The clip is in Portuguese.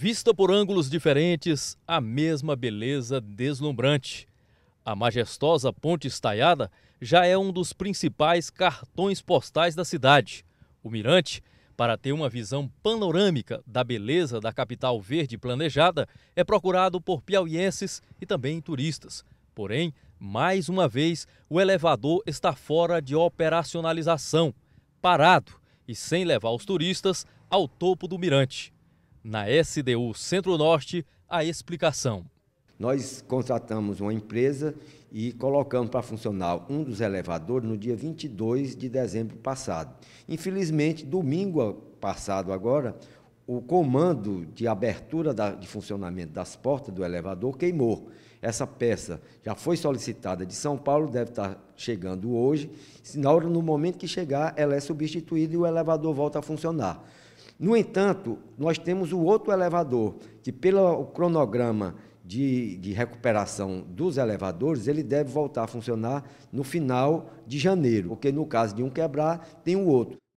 Vista por ângulos diferentes, a mesma beleza deslumbrante. A majestosa Ponte Estaiada já é um dos principais cartões postais da cidade. O Mirante, para ter uma visão panorâmica da beleza da capital verde planejada, é procurado por piauienses e também turistas. Porém, mais uma vez, o elevador está fora de operacionalização, parado e sem levar os turistas ao topo do Mirante. Na SDU Centro-Norte, a explicação. Nós contratamos uma empresa e colocamos para funcionar um dos elevadores no dia 22 de dezembro passado. Infelizmente, domingo passado agora, o comando de abertura da, de funcionamento das portas do elevador queimou. Essa peça já foi solicitada de São Paulo, deve estar chegando hoje. Na hora, no momento que chegar, ela é substituída e o elevador volta a funcionar. No entanto, nós temos o outro elevador, que pelo cronograma de, de recuperação dos elevadores, ele deve voltar a funcionar no final de janeiro, porque no caso de um quebrar, tem o outro.